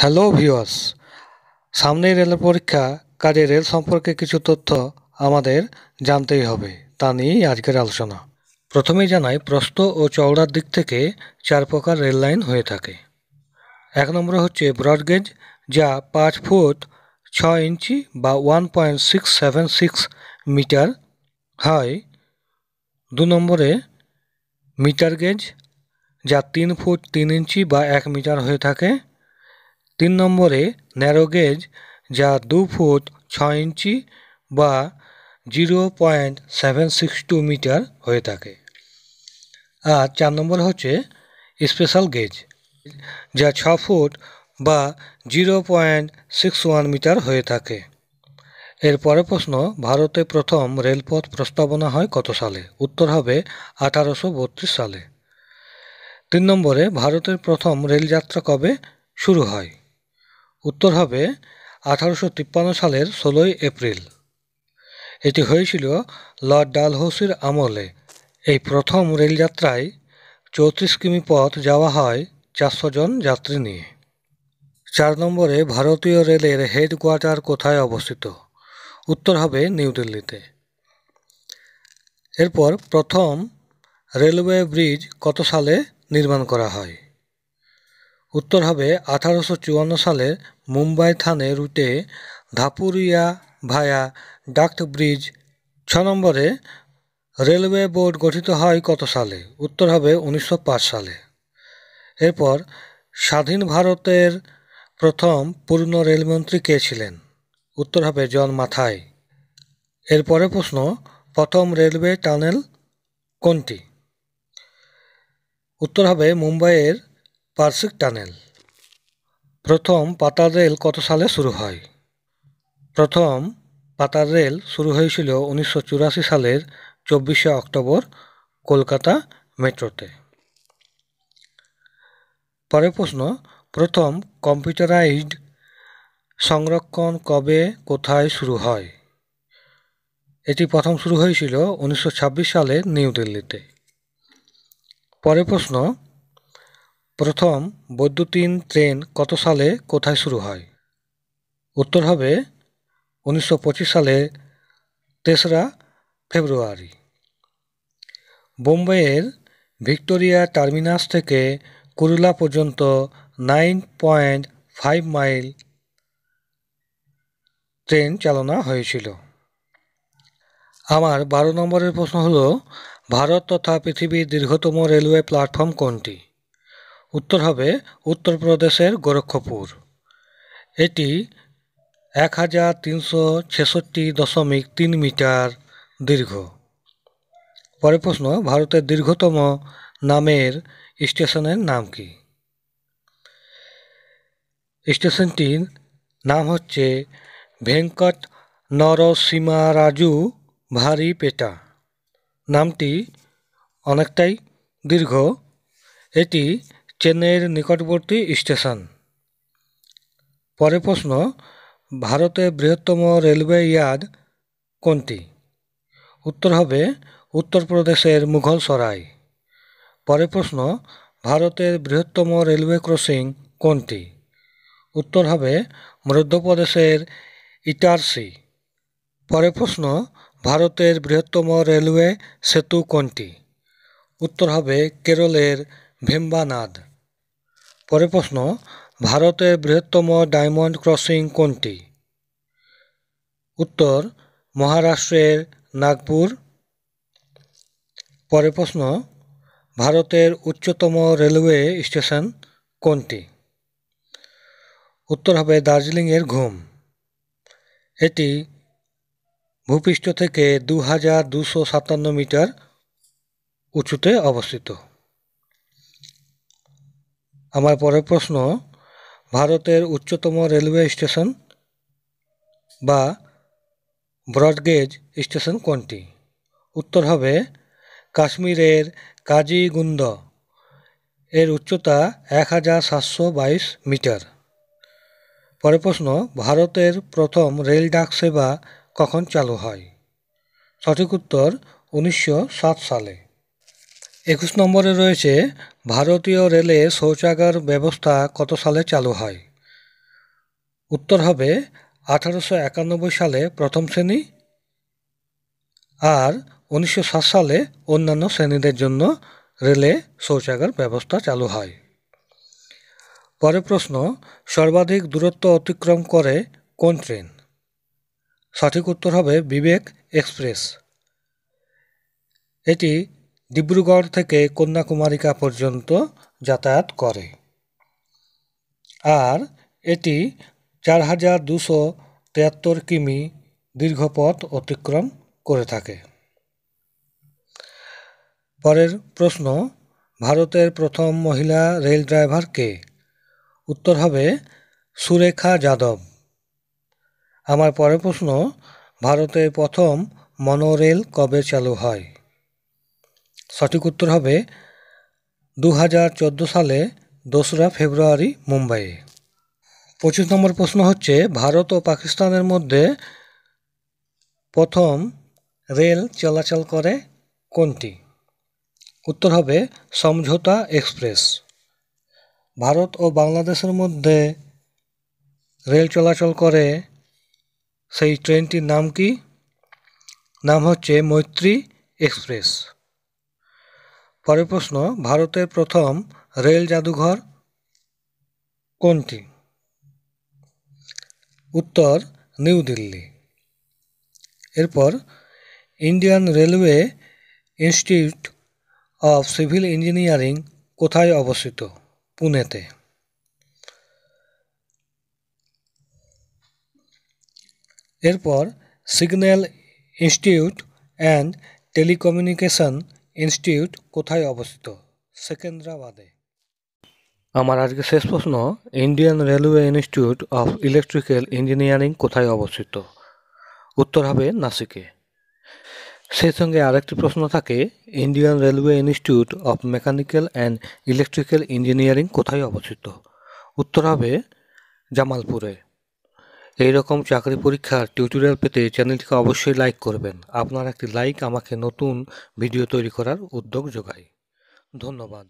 hello ভিওস সামনে rail পরীক্ষা কাজে রেল সম্পর্কে কিছু তথ্য আমাদের জানতেই হবে তা নিয়েই আজকের আলোচনা প্রথমেই জানাই প্রস্ত ও চওড়ার দিক থেকে চার প্রকার রেল লাইন হয়ে থাকে এক নম্বরে হচ্ছে ব্রডগেজ যা পাঁচ ফুট ছ ইঞ্চি বা one point six seven six metre হয় দু নম্বরে মিটার গেজ যা তিন ফুট তিন ইঞ্চি বা এক মিটার হয়ে থাকে তিন নম্বরে ন্যারো গেজ যা দু ফুট ছয় ইঞ্চি বা zero point seven six two metre হয়ে থাকে আর চার নম্বর হচ্ছে স্পেশাল গেজ যা ছ ফুট বা zero point six one metre হয়ে থাকে এরপরে প্রশ্ন ভারতে প্রথম রেলপথ প্রস্তাবনা হয় কত সালে উত্তর হবে আঠারোশো সালে তিন নম্বরে ভারতের প্রথম রেলযাত্রা কবে শুরু হয় উত্তর হবে আঠারোশো তিপ্পান্ন সালের ষোলোই এপ্রিল এটি হয়েছিল লর্ড ডালহৌসির আমলে এই প্রথম রেলযাত্রায় চৌত্রিশ কিমি পথ যাওয়া হয় চারশো জন যাত্রী নিয়ে চার নম্বরে ভারতীয় রেলের হেডকোয়ার্টার কোথায় অবস্থিত উত্তর হবে নিউ দিল্লিতে এরপর প্রথম রেলওয়ে ব্রিজ কত সালে নির্মাণ করা হয় উত্তর হবে আঠারোশো সালের মুম্বাই থানে রুটে ধাপুরিয়া ভায়া ডাক্ট ব্রিজ ছ নম্বরে রেলওয়ে বোর্ড গঠিত হয় কত সালে উত্তর হবে উনিশশো সালে এরপর স্বাধীন ভারতের প্রথম পূর্ণ রেলমন্ত্রী কে ছিলেন উত্তর হবে জন মাথাই এরপরে প্রশ্ন প্রথম রেলওয়ে টানেল কোনটি উত্তর হবে মুম্বাইয়ের পার্সিক টানেল প্রথম পাতা রেল কত সালে শুরু হয় প্রথম পাতা রেল শুরু হয়েছিল উনিশশো সালের চব্বিশে অক্টোবর কলকাতা মেট্রোতে পরের প্রশ্ন প্রথম কম্পিউটারাইজড সংরক্ষণ কবে কোথায় শুরু হয় এটি প্রথম শুরু হয়েছিল উনিশশো সালে নিউ দিল্লিতে পরের প্রশ্ন প্রথম বৈদ্যুতিন ট্রেন কত সালে কোথায় শুরু হয় উত্তর হবে উনিশশো সালে তেসরা ফেব্রুয়ারি বোম্বের ভিক্টোরিয়া টার্মিনাস থেকে কুরুলা পর্যন্ত nine point five mile train চালনা হয়েছিল আমার বারো নম্বরের প্রশ্ন হল ভারত তথা পৃথিবীর দীর্ঘতম রেলওয়ে প্ল্যাটফর্ম কোনটি উত্তর হবে উত্তরপ্রদেশের গোরক্ষপুর এটি এক হাজার তিনশো ছেষট্টি দশমিক তিন মিটার দীর্ঘ পরের প্রশ্ন ভারতের দীর্ঘতম নামের স্টেশনের নাম কি স্টেশনটির নাম হচ্ছে ভেঙ্কট নরসীমা রাজু ভারী পেটা নামটি অনেকটাই দীর্ঘ এটি চেন্নাইয়ের নিকটবর্তী স্টেশন পরে প্রশ্ন ভারতের বৃহত্তম রেলওয়ে ইয়ার্ড কোনটি উত্তর হবে উত্তরপ্রদেশের মুঘল সরাই পরে প্রশ্ন ভারতের বৃহত্তম রেলওয়ে ক্রসিং কোনটি উত্তর হবে মধ্যপ্রদেশের ইটারসি পরে প্রশ্ন ভারতের বৃহত্তম রেলওয়ে সেতু কোনটি উত্তর হবে কেরলের ভেম্বানাদ পরের প্রশ্ন ভারতের বৃহত্তম ডায়মন্ড ক্রসিং কোনটি উত্তর মহারাষ্ট্রের নাগপুর পরের প্রশ্ন ভারতের উচ্চতম রেলওয়ে স্টেশন কোনটি উত্তর হবে দার্জিলিংয়ের ঘুম এটি ভূপৃষ্ঠ থেকে দু হাজার দুশো সাতান্ন মিটার উঁচুতে অবস্থিত আমার পরের প্রশ্ন ভারতের উচ্চতম রেলওয়ে স্টেশন বা ব্রডগেজ স্টেশন কোনটি উত্তর হবে কাশ্মীরের কাজীগুন্দ এর উচ্চতা এক হাজার সাতশো বাইশ মিটার পরের প্রশ্ন ভারতের প্রথম রেল ডাক সেবা কখন চালু হয় সঠিক উত্তর উনিশশো সালে একুশ নম্বরে রয়েছে ভারতীয় রেলে শৌচাগার ব্যবস্থা কত সালে চালু হয় উত্তর হবে আঠারোশো একানব্বই সালে প্রথম শ্রেণী আর উনিশশো সালে অন্যান্য শ্রেণীদের জন্য রেলে শৌচাগার ব্যবস্থা চালু হয় পরে প্রশ্ন সর্বাধিক দূরত্ব অতিক্রম করে কোন ট্রেন সঠিক উত্তর হবে বিবেক এক্সপ্রেস এটি ডিব্রুগড় থেকে কন্যাকুমারিকা পর্যন্ত যাতায়াত করে আর এটি চার হাজার দুশো তিয়াত্তর কিমি দীর্ঘপথ অতিক্রম করে থাকে পরের প্রশ্ন ভারতের প্রথম মহিলা রেল ড্রাইভার কে উত্তর হবে সুরেখা যাদব আমার পরের প্রশ্ন ভারতের প্রথম মনোরেল কবে চালু হয় সঠিক উত্তর হবে দু হাজার সালে দোসরা ফেব্রুয়ারি মুম্বাইয়ে পঁচিশ নম্বর প্রশ্ন হচ্ছে ভারত ও পাকিস্তানের মধ্যে প্রথম রেল চলাচল করে কোনটি উত্তর হবে সমঝোতা এক্সপ্রেস ভারত ও বাংলাদেশের মধ্যে রেল চলাচল করে সেই ট্রেনটির নাম কি নাম হচ্ছে মৈত্রী এক্সপ্রেস পরের প্রশ্ন ভারতের প্রথম রেল জাদুঘর কোনটি উত্তর নিউ দিল্লি এরপর Indian railway institute of civil engineering কোথায় অবস্থিত পুনেতে এরপর signal institute and telecommunication institute কোথায় অবস্থিত সেকেন্দ্রাবাদে আমার আজকে শেষ প্রশ্ন Indian railway institute of electrical engineering কোথায় অবস্থিত উত্তর হবে নাসিকে সেই সঙ্গে আরেকটি প্রশ্ন থাকে Indian railway institute of mechanical and electrical engineering কোথায় অবস্থিত উত্তর হবে জামালপুরে এই রকম চাকরি পরীক্ষার টিউটোরিয়াল পেতে চ্যানেলটিকে অবশ্যই লাইক করবেন আপনার একটি লাইক আমাকে নতুন ভিডিও তৈরি করার উদ্যোগ যোগায় ধন্যবাদ